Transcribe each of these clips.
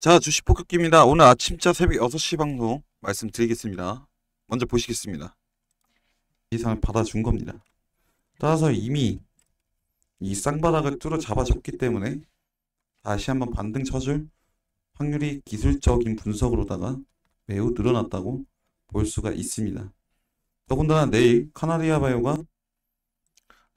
자 주식폭격기입니다. 오늘 아침자 새벽 6시 방송 말씀드리겠습니다. 먼저 보시겠습니다. 이상을 받아준 겁니다. 따라서 이미 이 쌍바닥을 뚫어 잡아줬기 때문에 다시 한번 반등 쳐줄 확률이 기술적인 분석으로다가 매우 늘어났다고 볼 수가 있습니다. 더군다나 내일 카나리아 바이오가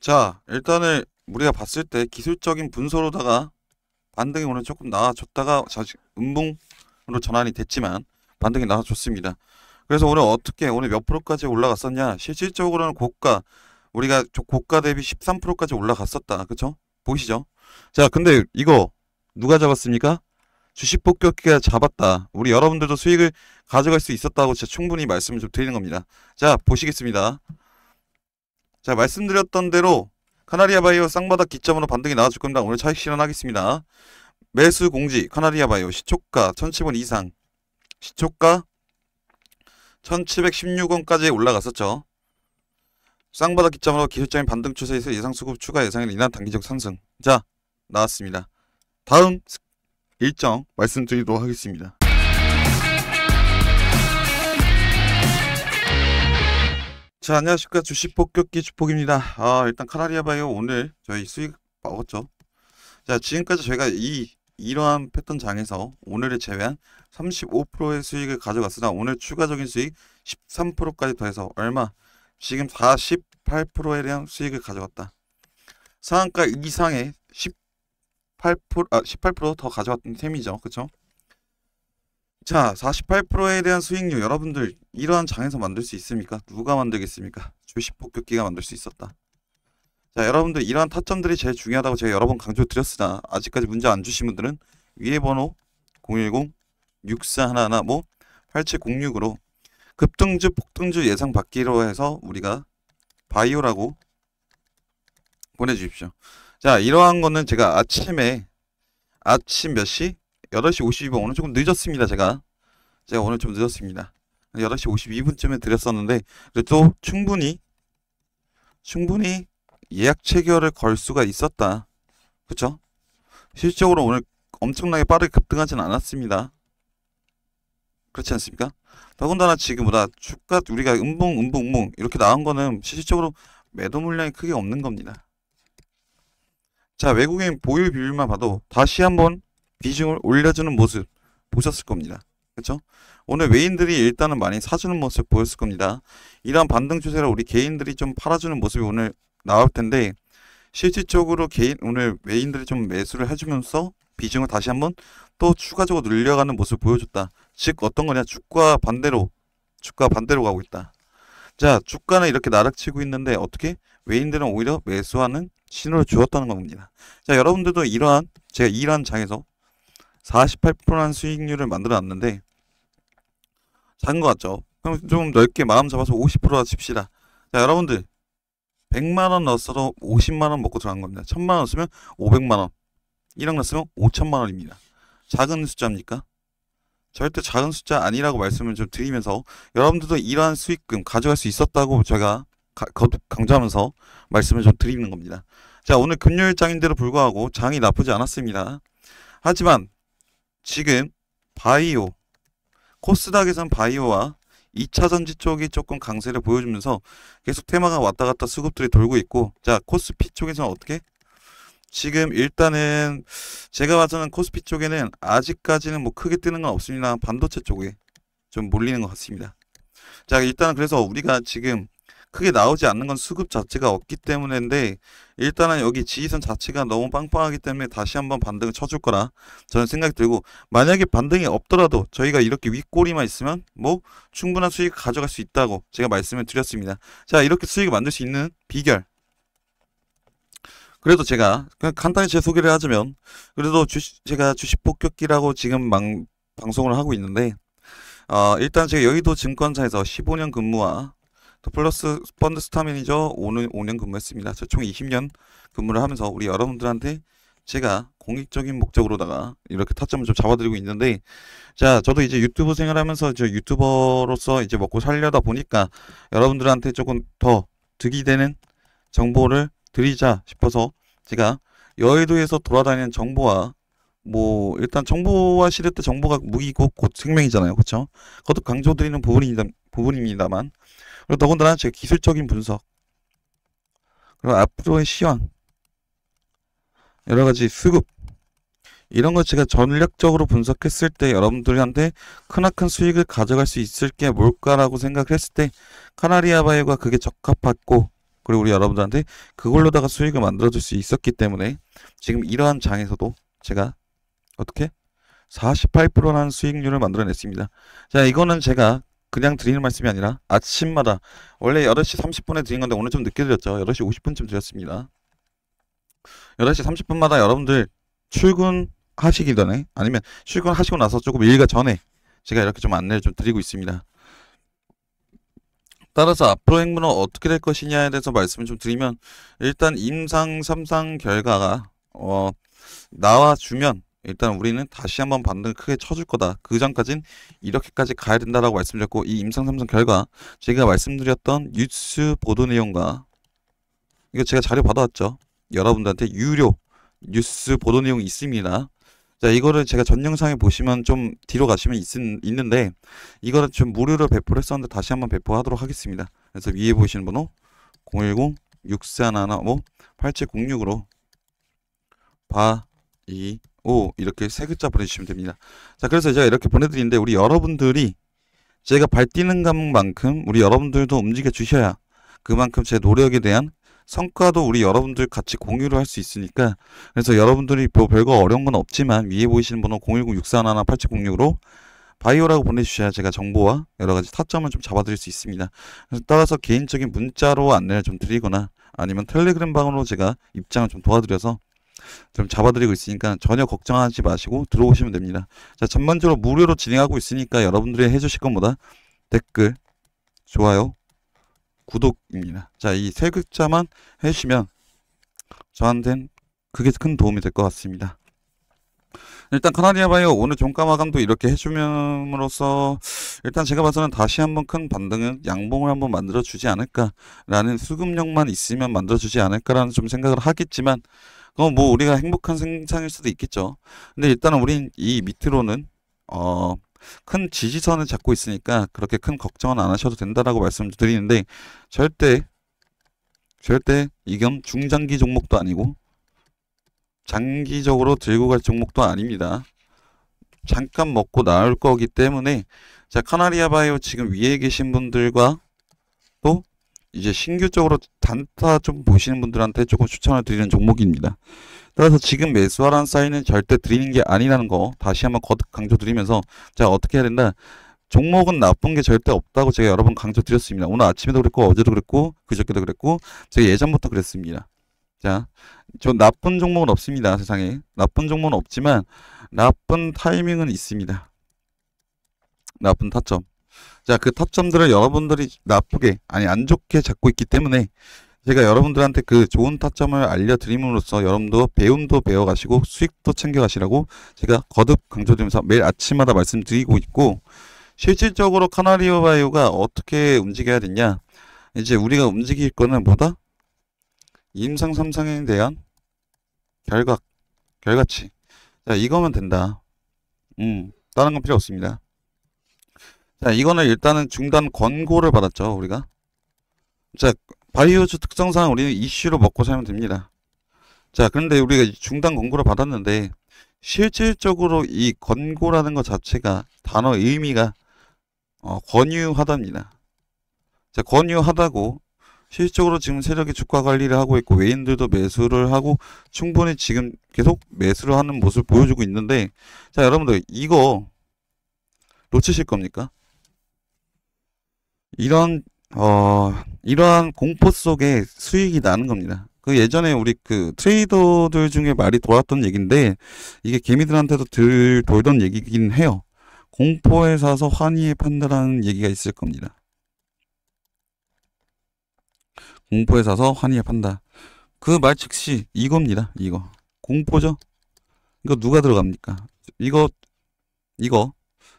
자 일단은 우리가 봤을 때 기술적인 분석으로다가 반등이 오늘 조금 나아졌다가 자식 음봉으로 전환이 됐지만 반등이 나아졌습니다. 그래서 오늘 어떻게 오늘 몇 프로까지 올라갔었냐 실질적으로는 고가 우리가 고가 대비 13%까지 올라갔었다 그쵸 보이시죠 자 근데 이거 누가 잡았습니까 주식폭격기가 잡았다 우리 여러분들도 수익을 가져갈 수 있었다고 제가 충분히 말씀을 좀 드리는 겁니다 자 보시겠습니다 자 말씀드렸던 대로 카나리아바이오 쌍바닥 기점으로 반등이 나와줄 겁니다. 오늘 차익 실현하겠습니다. 매수 공지 카나리아바이오 시초가 1700원 이상 시초가 1716원까지 올라갔었죠. 쌍바닥 기점으로 기술적인 반등 추세에서 예상 수급 추가 예상에 인한 단기적 상승 자 나왔습니다. 다음 일정 말씀드리도록 하겠습니다. 자 안녕하십니까 주식 폭격기 주폭입니다. 아 일단 카나리아바이오 오늘 저희 수익 먹었죠. 자 지금까지 저희가 이 이러한 패턴 장에서 오늘을 제외한 35%의 수익을 가져갔으나 오늘 추가적인 수익 13%까지 더해서 얼마 지금 48%에량 수익을 가져갔다. 상한가 이상의 18%아18%더 가져갔던 셈이죠, 그렇죠? 자, 48%에 대한 수익률 여러분들 이러한 장에서 만들 수 있습니까? 누가 만들겠습니까? 주식 폭격기가 만들 수 있었다. 자, 여러분들 이러한 타점들이 제일 중요하다고 제가 여러 번 강조드렸으나 아직까지 문제 안 주신 분들은 위에 번호 010-6411뭐 8706으로 급등주 폭등주 예상 받기로 해서 우리가 바이오라고 보내주십시오. 자, 이러한 거는 제가 아침에 아침 몇 시? 8시 52분 오늘 조금 늦었습니다 제가 제가 오늘 좀 늦었습니다 8시 52분쯤에 드렸었는데 그래도 충분히 충분히 예약 체결을 걸 수가 있었다 그쵸? 실적으로 오늘 엄청나게 빠르게 급등하진 않았습니다 그렇지 않습니까? 더군다나 지금보다 주가 우리가 음봉 음봉 음봉 이렇게 나온 거는 실질적으로 매도 물량이 크게 없는 겁니다 자 외국인 보유 비율만 봐도 다시 한번 비중을 올려주는 모습 보셨을 겁니다. 그렇죠? 오늘 외인들이 일단은 많이 사주는 모습 보였을 겁니다. 이러한 반등 추세를 우리 개인들이 좀 팔아주는 모습이 오늘 나올 텐데 실질적으로 개인 오늘 외인들이 좀 매수를 해주면서 비중을 다시 한번 또 추가적으로 늘려가는 모습을 보여줬다. 즉 어떤 거냐 주가 반대로 주가 반대로 가고 있다. 자 주가는 이렇게 나락치고 있는데 어떻게 외인들은 오히려 매수하는 신호를 주었다는 겁니다. 자 여러분들도 이러한 제가 이러한 장에서 48%라는 수익률을 만들어놨는데 작은 것 같죠? 그럼 좀 넓게 마음 잡아서 5 0하십시다자 여러분들 100만원 넣었어도 50만원 먹고 들어간 겁니다. 1000만원 넣었으면 500만원 1억 넣었으면 5천만원입니다. 작은 숫자입니까? 절대 작은 숫자 아니라고 말씀을 좀 드리면서 여러분들도 이러한 수익금 가져갈 수 있었다고 제가 강조하면서 말씀을 좀 드리는 겁니다. 자 오늘 금요일 장인데도 불구하고 장이 나쁘지 않았습니다. 하지만 지금 바이오 코스닥에선 바이오와 2차 전지 쪽이 조금 강세를 보여주면서 계속 테마가 왔다 갔다 수급들이 돌고 있고 자 코스피 쪽에서는 어떻게? 지금 일단은 제가 봐서는 코스피 쪽에는 아직까지는 뭐 크게 뜨는 건 없습니다. 반도체 쪽에 좀 몰리는 것 같습니다. 자 일단은 그래서 우리가 지금 크게 나오지 않는 건 수급 자체가 없기 때문인데 일단은 여기 지지선 자체가 너무 빵빵하기 때문에 다시 한번 반등을 쳐줄 거라 저는 생각이 들고 만약에 반등이 없더라도 저희가 이렇게 윗꼬리만 있으면 뭐 충분한 수익 가져갈 수 있다고 제가 말씀을 드렸습니다. 자 이렇게 수익을 만들 수 있는 비결 그래도 제가 그냥 간단히 제 소개를 하자면 그래도 주식, 제가 주식 폭격기라고 지금 방, 방송을 하고 있는데 어, 일단 제가 여의도 증권사에서 15년 근무와 더플러스 펀드 스타 매니저 5년, 5년 근무했습니다. 저총 20년 근무를 하면서 우리 여러분들한테 제가 공익적인 목적으로다가 이렇게 타점을 좀 잡아드리고 있는데 자 저도 이제 유튜브 생활하면서 저 유튜버로서 이제 먹고 살려다 보니까 여러분들한테 조금 더 득이 되는 정보를 드리자 싶어서 제가 여의도에서 돌아다니는 정보와 뭐 일단 정보와 시대 때 정보가 무기고 곧 생명이잖아요 그렇죠 그것도 강조드리는 부분이다, 부분입니다만 그리고 더군다나 제 기술적인 분석 그리고 앞으로의 시황 여러 가지 수급 이런 걸 제가 전략적으로 분석했을 때 여러분들한테 크나큰 수익을 가져갈 수 있을 게 뭘까라고 생각했을 때 카나리아 바이오가 그게 적합했고 그리고 우리 여러분들한테 그걸로다가 수익을 만들어줄 수 있었기 때문에 지금 이러한 장에서도 제가 어떻게 48%라는 수익률을 만들어냈습니다. 자 이거는 제가 그냥 드리는 말씀이 아니라 아침마다 원래 8시 30분에 드린 건데 오늘 좀 늦게 드렸죠. 8시 50분쯤 드렸습니다. 8시 30분마다 여러분들 출근하시기 전에 아니면 출근하시고 나서 조금 일과 전에 제가 이렇게 좀 안내를 좀 드리고 있습니다. 따라서 앞으로 행보은 어떻게 될 것이냐에 대해서 말씀을 좀 드리면 일단 임상 3상 결과가 어, 나와주면 일단 우리는 다시 한번 반등 크게 쳐줄 거다. 그 전까진 이렇게까지 가야 된다라고 말씀드렸고 이 임상삼성 결과 제가 말씀드렸던 뉴스 보도 내용과 이거 제가 자료 받아왔죠. 여러분들한테 유료 뉴스 보도 내용이 있습니다. 자 이거를 제가 전 영상에 보시면 좀 뒤로 가시면 있, 은 있는데 이거는 좀 무료로 배포를 했었는데 다시 한번 배포하도록 하겠습니다. 그래서 위에 보시는 번호 010 6411뭐 8706으로 바이 오 이렇게 세 글자 보내주시면 됩니다. 자 그래서 제가 이렇게 보내드리는데 우리 여러분들이 제가 발뛰는 것만큼 우리 여러분들도 움직여 주셔야 그만큼 제 노력에 대한 성과도 우리 여러분들 같이 공유를 할 수 있으니까 그래서 여러분들이 뭐 별거 어려운 건 없지만 위에 보이시는 번호 010-641-8706으로 바이오라고 보내주셔야 제가 정보와 여러 가지 타점을 좀 잡아드릴 수 있습니다. 그래서 따라서 개인적인 문자로 안내를 좀 드리거나 아니면 텔레그램 방으로 제가 입장을 좀 도와드려서 좀 잡아드리고 있으니까 전혀 걱정하지 마시고 들어오시면 됩니다. 자, 전반적으로 무료로 진행하고 있으니까 여러분들이 해주실 것보다 댓글, 좋아요, 구독입니다. 자, 이 세 글자만 해주시면 저한테는 그게 큰 도움이 될 것 같습니다. 일단 카나디아 바이오 오늘 종가 마감도 이렇게 해주면으로써 일단 제가 봐서는 다시 한번 큰 반등은 양봉을 한번 만들어주지 않을까라는 수급력만 있으면 만들어주지 않을까라는 좀 생각을 하겠지만 그건 뭐 우리가 행복한 생상일 수도 있겠죠. 근데 일단은 우린 이 밑으로는 어, 큰 지지선을 잡고 있으니까 그렇게 큰 걱정은 안 하셔도 된다라고 말씀드리는데 절대 절대 이 겸 중장기 종목도 아니고 장기적으로 들고 갈 종목도 아닙니다. 잠깐 먹고 나올 거기 때문에 자 카나리아 바이오 지금 위에 계신 분들과 또 이제 신규적으로 단타 좀 보시는 분들한테 조금 추천을 드리는 종목입니다. 따라서 지금 매수하라는 사인은 절대 드리는 게 아니라는 거 다시 한번 거듭 강조드리면서 자 어떻게 해야 된다. 종목은 나쁜 게 절대 없다고 제가 여러 번 강조드렸습니다. 오늘 아침에도 그랬고 어제도 그랬고 그저께도 그랬고 제가 예전부터 그랬습니다. 자, 저 나쁜 종목은 없습니다. 세상에. 나쁜 종목은 없지만 나쁜 타이밍은 있습니다. 나쁜 타점. 자, 그 타점들을 여러분들이 나쁘게 아니 안 좋게 잡고 있기 때문에 제가 여러분들한테 그 좋은 타점을 알려드림으로써 여러분도 배움도 배워가시고 수익도 챙겨가시라고 제가 거듭 강조드리면서 매일 아침마다 말씀드리고 있고 실질적으로 카나리오 바이오가 어떻게 움직여야 되냐 이제 우리가 움직일 거는 뭐다? 임상 3상에 대한 결과 결과치 자 이거면 된다 음 다른 건 필요 없습니다 자 이거는 일단은 중단 권고를 받았죠 우리가 자 바이오즈 특성상 우리는 이슈로 먹고 살면 됩니다 자 그런데 우리가 중단 권고를 받았는데 실질적으로 이 권고라는 것 자체가 단어 의미가 어, 권유하답니다 자 권유하다고 실질적으로 지금 세력이 주가 관리를 하고 있고 외인들도 매수를 하고 충분히 지금 계속 매수를 하는 모습 을 보여주고 있는데 자 여러분들 이거 놓치실 겁니까? 이런 어 이러한 공포 속에 수익이 나는 겁니다. 그 예전에 우리 그 트레이더들 중에 말이 돌았던 얘기인데 이게 개미들한테도 들 돌던 얘기긴 해요. 공포에 사서 환희에 판다라는 얘기가 있을 겁니다. 공포에 사서 환희에 판다. 그 말 즉시 이겁니다. 이거. 공포죠? 이거 누가 들어갑니까? 이거, 이거.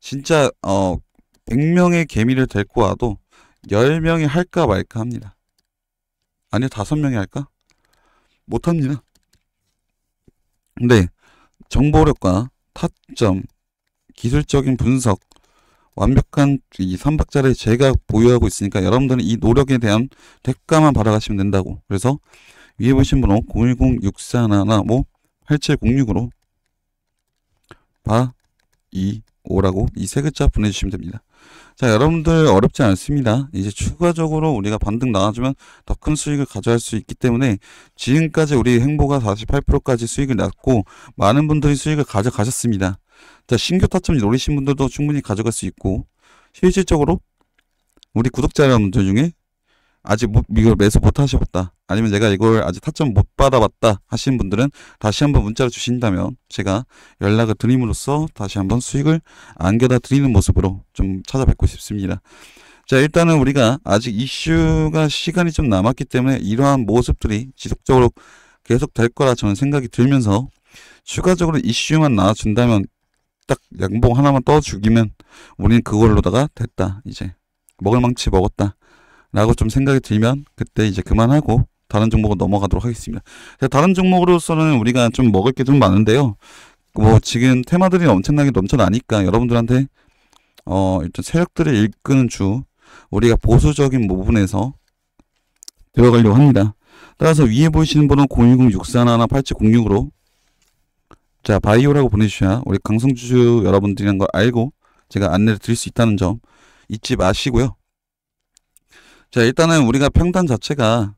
진짜, 어, 100명의 개미를 데리고 와도 10명이 할까 말까 합니다. 아니 5명이 할까? 못합니다. 근데 정보력과 타점, 기술적인 분석, 완벽한 이 삼박자를 제가 보유하고 있으니까 여러분들은 이 노력에 대한 대가만 받아가시면 된다고 그래서 위에 보신 번호 0 1 0 6 4 1 1뭐 8706으로 바, 2, 5라고이 세 글자 보내주시면 됩니다. 자 여러분들 어렵지 않습니다. 이제 추가적으로 우리가 반등 나와주면 더 큰 수익을 가져갈 수 있기 때문에 지금까지 우리 행보가 48%까지 수익을 냈고 많은 분들이 수익을 가져가셨습니다. 신규 타점이 노리신 분들도 충분히 가져갈 수 있고 실질적으로 우리 구독자 여러분들 중에 아직 못, 이걸 매수 못 하셨다 아니면 내가 이걸 아직 타점 못 받아봤다 하시는 분들은 다시 한번 문자를 주신다면 제가 연락을 드림으로써 다시 한번 수익을 안겨다 드리는 모습으로 좀 찾아뵙고 싶습니다. 자 일단은 우리가 아직 이슈가 시간이 좀 남았기 때문에 이러한 모습들이 지속적으로 계속 될 거라 저는 생각이 들면서 추가적으로 이슈만 나와준다면 딱 양봉 하나만 떠 죽이면 우린 그걸로다가 됐다. 이제 먹을 망치 먹었다. 라고 좀 생각이 들면 그때 이제 그만하고 다른 종목으로 넘어가도록 하겠습니다. 다른 종목으로서는 우리가 좀 먹을 게 좀 많은데요. 뭐 지금 테마들이 엄청나게 넘쳐나니까 여러분들한테 어 일단 세력들을 이끄는주 우리가 보수적인 부분에서 들어가려고 합니다. 따라서 위에 보이시는 번호 0 6 0 6 4 1 8706으로 자 바이오라고 보내주셔야 우리 강성주 여러분들이란 걸 알고 제가 안내를 드릴 수 있다는 점 잊지 마시고요. 자 일단은 우리가 평단 자체가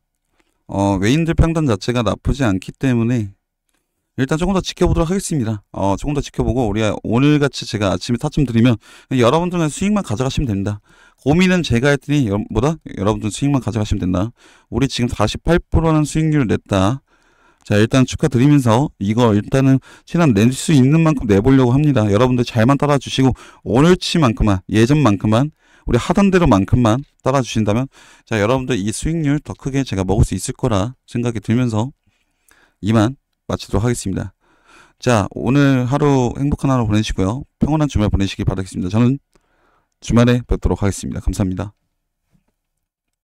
어, 외인들 평단 자체가 나쁘지 않기 때문에 일단 조금 더 지켜보도록 하겠습니다. 어, 조금 더 지켜보고 우리가 오늘같이 제가 아침에 타점 드리면 여러분들은 수익만 가져가시면 됩니다. 고민은 제가 했더니 뭐다? 여러분들 수익만 가져가시면 된다. 우리 지금 48%라는 수익률을 냈다. 자, 일단 축하드리면서 이거 일단은 시간 낼수 있는 만큼 내보려고 합니다. 여러분들 잘만 따라주시고 오늘치만큼만 예전만큼만 우리 하던 대로만큼만 따라주신다면 자 여러분들 이 수익률 더 크게 제가 먹을 수 있을 거라 생각이 들면서 이만 마치도록 하겠습니다. 자 오늘 하루 행복한 하루 보내시고요. 평온한 주말 보내시기 바라겠습니다. 저는 주말에 뵙도록 하겠습니다. 감사합니다.